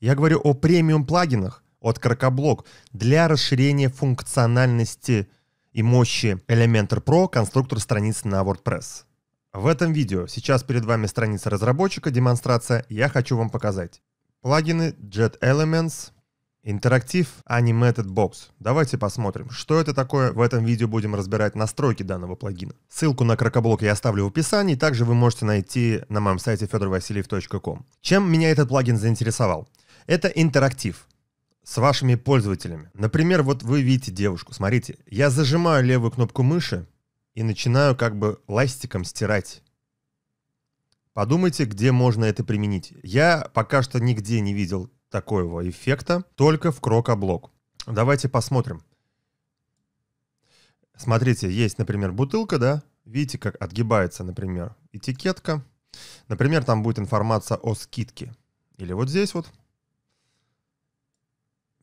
Я говорю о премиум плагинах от Крокоблок для расширения функциональности и мощи Elementor Pro, конструктор страниц на WordPress. В этом видео сейчас перед вами страница разработчика, демонстрация, я хочу вам показать. Плагины Jet Elements, Интерактив Animated Box. Давайте посмотрим, что это такое. В этом видео будем разбирать настройки данного плагина. Ссылку на крокоблок я оставлю в описании, также вы можете найти на моем сайте fedorvasiliev.com. Чем меня этот плагин заинтересовал? Это интерактив с вашими пользователями. Например, вот вы видите девушку, смотрите, я зажимаю левую кнопку мыши и начинаю как бы ластиком стирать. Подумайте, где можно это применить. Я пока что нигде не видел такого эффекта, только в крокоблок. Давайте посмотрим. Смотрите, есть, например, бутылка, да? Видите, как отгибается, например, этикетка. Например, там будет информация о скидке. Или вот здесь вот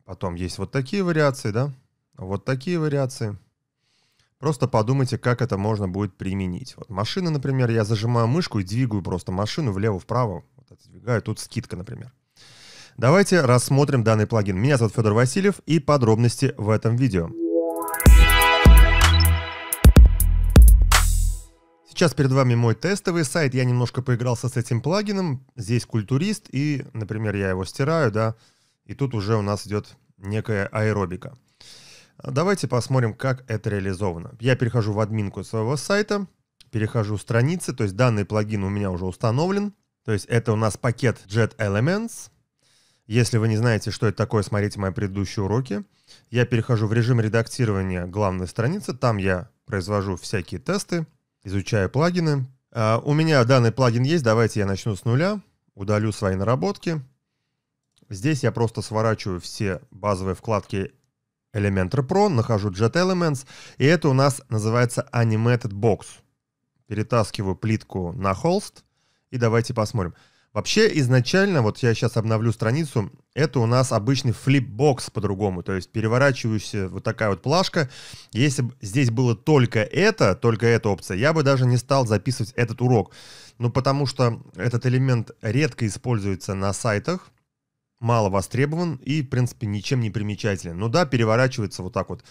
Потом есть вот такие вариации, да? Вот такие вариации. Просто подумайте, как это можно будет применить. Вот машина, например, я зажимаю мышку и двигаю просто машину влево-вправо. Вот отодвигаю, тут скидка, например. Давайте рассмотрим данный плагин. Меня зовут Федор Васильев и подробности в этом видео. Сейчас перед вами мой тестовый сайт. Я немножко поигрался с этим плагином. Здесь культурист и, например, я его стираю, да, и тут уже у нас идет некая аэробика. Давайте посмотрим, как это реализовано. Я перехожу в админку своего сайта, перехожу в страницы, то есть данный плагин у меня уже установлен. То есть это у нас пакет Jet Elements. Если вы не знаете, что это такое, смотрите мои предыдущие уроки. Я перехожу в режим редактирования главной страницы, там я произвожу всякие тесты, изучаю плагины. А, у меня данный плагин есть, давайте я начну с нуля, удалю свои наработки, Здесь я просто сворачиваю все базовые вкладки Elementor Pro, нахожу Jet Elements, и это у нас называется Animated Box. Перетаскиваю плитку на холст, и давайте посмотрим. Вообще изначально, вот я сейчас обновлю страницу, это у нас обычный флипбокс по-другому, то есть переворачивающаяся вот такая вот плашка. Если бы здесь было только это, только эта опция, я бы даже не стал записывать этот урок. Ну, потому что этот элемент редко используется на сайтах, мало востребован и, в принципе, ничем не примечателен. Ну да, переворачивается вот так вот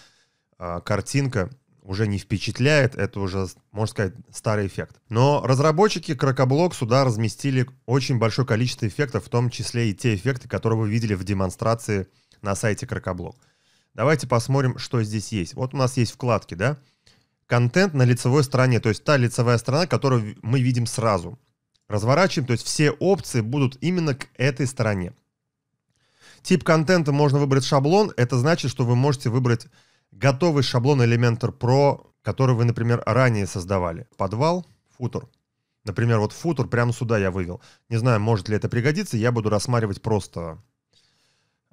а, картинка, уже не впечатляет, это уже, можно сказать, старый эффект. Но разработчики Крокоблок сюда разместили очень большое количество эффектов, в том числе и те эффекты, которые вы видели в демонстрации на сайте Крокоблок. Давайте посмотрим, что здесь есть. Вот у нас есть вкладки, да? Контент на лицевой стороне, то есть та лицевая сторона, которую мы видим сразу. Разворачиваем, то есть все опции будут именно к этой стороне. Тип контента можно выбрать шаблон. Это значит, что вы можете выбрать готовый шаблон Elementor Pro, который вы, например, ранее создавали. Подвал, футер. Например, вот футер прямо сюда я вывел. Не знаю, может ли это пригодиться. Я буду рассматривать просто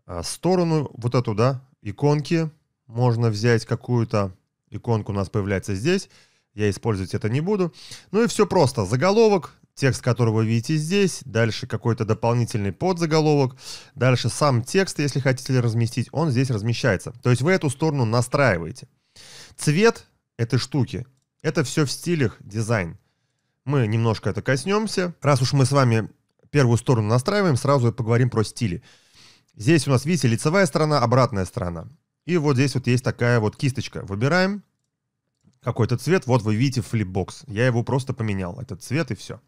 а, сторону вот эту, да, иконки. Можно взять какую-то иконку у нас появляется здесь. Я использовать это не буду. Ну и все просто. Заголовок, текст которого вы видите здесь, дальше какой-то дополнительный подзаголовок, дальше сам текст, если хотите разместить, он здесь размещается. То есть вы эту сторону настраиваете. Цвет этой штуки — это все в стилях дизайн. Мы немножко это коснемся. Раз уж мы с вами первую сторону настраиваем, сразу поговорим про стили. Здесь у нас, видите, лицевая сторона, обратная сторона. И вот здесь вот есть такая вот кисточка. Выбираем, какой-то цвет. Вот вы видите флипбокс. Я его просто поменял, этот цвет и все.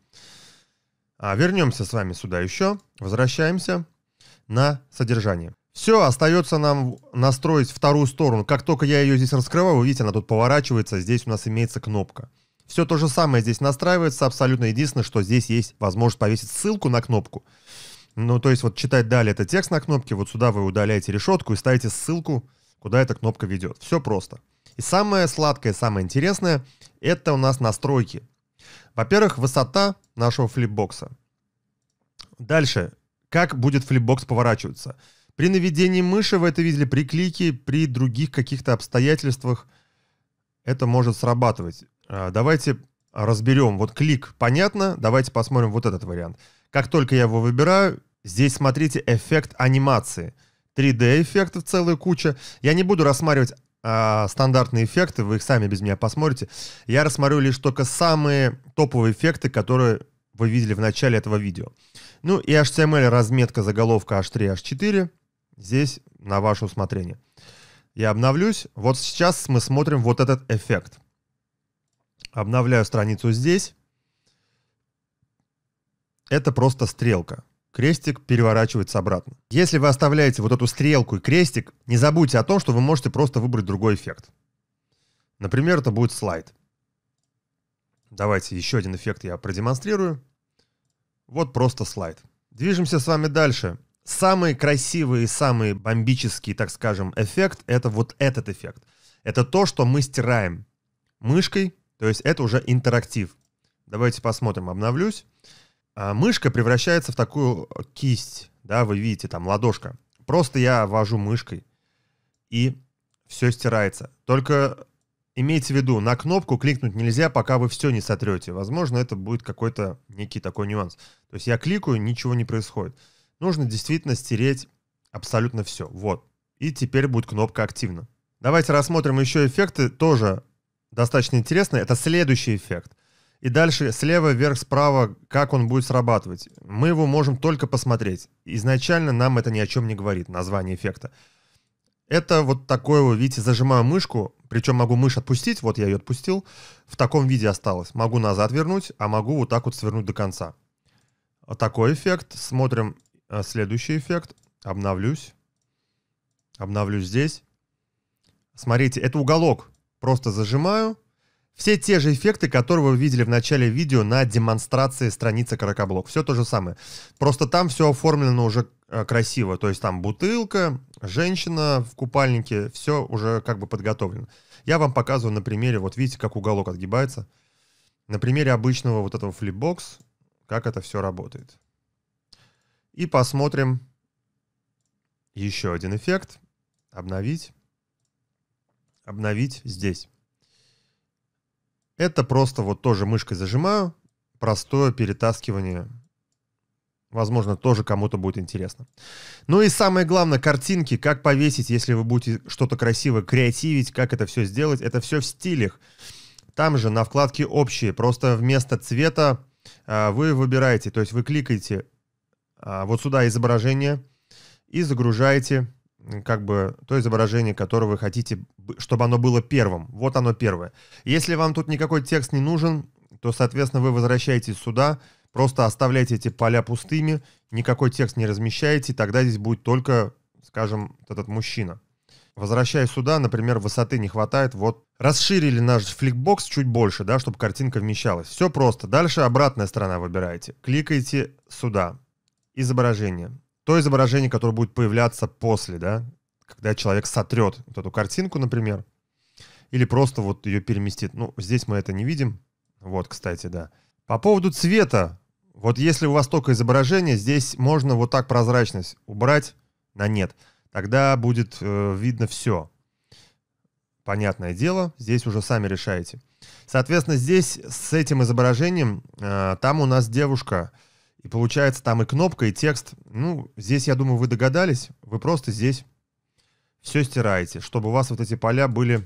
А вернемся с вами сюда еще. Возвращаемся на содержание. Все, остается нам настроить вторую сторону. Как только я ее здесь раскрываю, вы видите, она тут поворачивается. Здесь у нас имеется кнопка. Все то же самое здесь настраивается абсолютно. Единственное, что здесь есть возможность повесить ссылку на кнопку. Ну, то есть вот читать далее это текст на кнопке, вот сюда вы удаляете решетку и ставите ссылку, куда эта кнопка ведет. Все просто. И самое сладкое, самое интересное, это у нас настройки. Во-первых, высота нашего флипбокса. Дальше, как будет флипбокс поворачиваться. При наведении мыши вы это видели, при клике, при других каких-то обстоятельствах это может срабатывать. А, давайте разберем. Вот клик, понятно, давайте посмотрим вот этот вариант. Как только я его выбираю, здесь смотрите эффект анимации. 3D-эффектов целая куча. Я не буду рассматривать а, стандартные эффекты, вы их сами без меня посмотрите. Я рассмотрю лишь только самые топовые эффекты, которые вы видели в начале этого видео. Ну и HTML разметка заголовка H3, H4 здесь на ваше усмотрение. Я обновлюсь. Вот сейчас мы смотрим вот этот эффект. Обновляю страницу здесь. Это просто стрелка крестик переворачивается обратно. Если вы оставляете вот эту стрелку и крестик, не забудьте о том, что вы можете просто выбрать другой эффект. Например, это будет слайд. Давайте еще один эффект я продемонстрирую. Вот просто слайд. Движемся с вами дальше. Самый красивый и самый бомбический, так скажем, эффект — это вот этот эффект. Это то, что мы стираем мышкой, то есть это уже интерактив. Давайте посмотрим, обновлюсь. А, мышка превращается в такую э, кисть, да, вы видите, там ладошка. Просто я вожу мышкой, и все стирается. Только имейте в виду, на кнопку кликнуть нельзя, пока вы все не сотрете. Возможно, это будет какой-то некий такой нюанс. То есть я кликаю, ничего не происходит. Нужно действительно стереть абсолютно все. Вот. И теперь будет кнопка активна. Давайте рассмотрим еще эффекты, тоже достаточно интересные. Это следующий эффект – и дальше слева, вверх, справа, как он будет срабатывать. Мы его можем только посмотреть. Изначально нам это ни о чем не говорит, название эффекта. Это вот такое, вы видите, зажимаю мышку, причем могу мышь отпустить, вот я ее отпустил, в таком виде осталось. Могу назад вернуть, а могу вот так вот свернуть до конца. Вот такой эффект. Смотрим э, следующий эффект. Обновлюсь. Обновлюсь здесь. Смотрите, это уголок. Просто зажимаю, все те же эффекты, которые вы видели в начале видео на демонстрации страницы Каракаблок. Все то же самое. Просто там все оформлено уже э, красиво. То есть там бутылка, женщина в купальнике, все уже как бы подготовлено. Я вам показываю на примере, вот видите, как уголок отгибается. На примере обычного вот этого флипбокс, как это все работает. И посмотрим еще один эффект. Обновить. Обновить здесь. Это просто вот тоже мышкой зажимаю, простое перетаскивание. Возможно, тоже кому-то будет интересно. Ну и самое главное, картинки, как повесить, если вы будете что-то красиво креативить, как это все сделать, это все в стилях. Там же на вкладке «Общие» просто вместо цвета а, вы выбираете, то есть вы кликаете а, вот сюда изображение и загружаете как бы то изображение, которое вы хотите чтобы оно было первым. Вот оно первое. Если вам тут никакой текст не нужен, то, соответственно, вы возвращаетесь сюда, просто оставляете эти поля пустыми, никакой текст не размещаете, и тогда здесь будет только, скажем, этот мужчина. Возвращаясь сюда, например, высоты не хватает, вот расширили наш фликбокс чуть больше, да, чтобы картинка вмещалась. Все просто. Дальше обратная сторона выбираете. Кликаете сюда. Изображение. То изображение, которое будет появляться после, да, когда человек сотрет вот эту картинку, например, или просто вот ее переместит. Ну, здесь мы это не видим. Вот, кстати, да. По поводу цвета. Вот если у вас только изображение, здесь можно вот так прозрачность убрать на нет. Тогда будет э, видно все. Понятное дело, здесь уже сами решаете. Соответственно, здесь с этим изображением, э, там у нас девушка. И получается там и кнопка, и текст. Ну, здесь, я думаю, вы догадались. Вы просто здесь все стираете, чтобы у вас вот эти поля были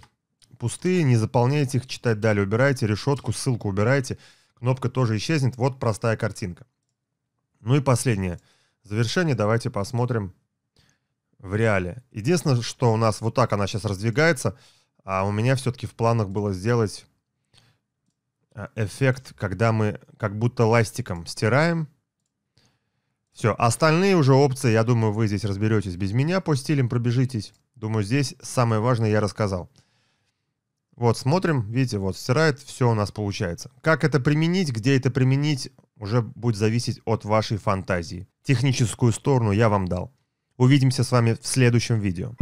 пустые, не заполняйте их, читать далее убираете, решетку, ссылку убираете, кнопка тоже исчезнет, вот простая картинка. Ну и последнее, завершение, давайте посмотрим в реале. Единственное, что у нас вот так она сейчас раздвигается, а у меня все-таки в планах было сделать а, эффект, когда мы как будто ластиком стираем. Все, остальные уже опции, я думаю, вы здесь разберетесь без меня по стилям, пробежитесь. Думаю, здесь самое важное я рассказал. Вот, смотрим, видите, вот, стирает, все у нас получается. Как это применить, где это применить, уже будет зависеть от вашей фантазии. Техническую сторону я вам дал. Увидимся с вами в следующем видео.